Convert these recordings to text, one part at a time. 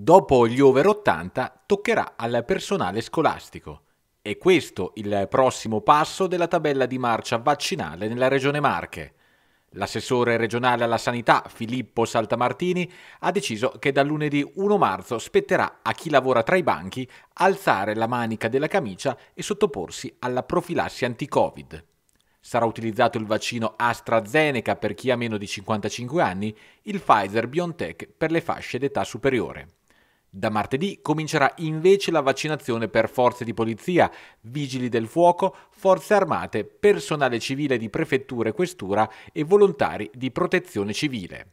Dopo gli over 80 toccherà al personale scolastico. E questo il prossimo passo della tabella di marcia vaccinale nella Regione Marche. L'assessore regionale alla sanità Filippo Saltamartini ha deciso che da lunedì 1 marzo spetterà a chi lavora tra i banchi alzare la manica della camicia e sottoporsi alla profilassi anti-Covid. Sarà utilizzato il vaccino AstraZeneca per chi ha meno di 55 anni, il Pfizer BioNTech per le fasce d'età superiore. Da martedì comincerà invece la vaccinazione per forze di polizia, vigili del fuoco, forze armate, personale civile di prefettura e questura e volontari di protezione civile.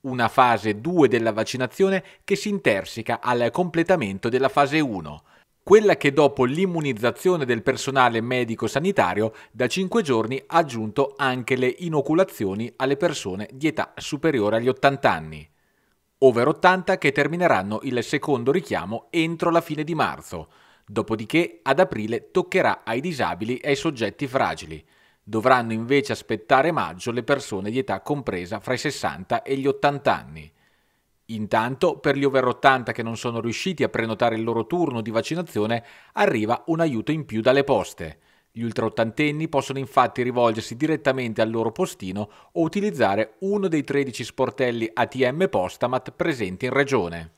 Una fase 2 della vaccinazione che si intersica al completamento della fase 1 quella che dopo l'immunizzazione del personale medico-sanitario da 5 giorni ha aggiunto anche le inoculazioni alle persone di età superiore agli 80 anni over 80 che termineranno il secondo richiamo entro la fine di marzo. Dopodiché ad aprile toccherà ai disabili e ai soggetti fragili. Dovranno invece aspettare maggio le persone di età compresa fra i 60 e gli 80 anni. Intanto, per gli over 80 che non sono riusciti a prenotare il loro turno di vaccinazione, arriva un aiuto in più dalle poste. Gli ultraottantenni possono infatti rivolgersi direttamente al loro postino o utilizzare uno dei 13 sportelli ATM Postamat presenti in regione.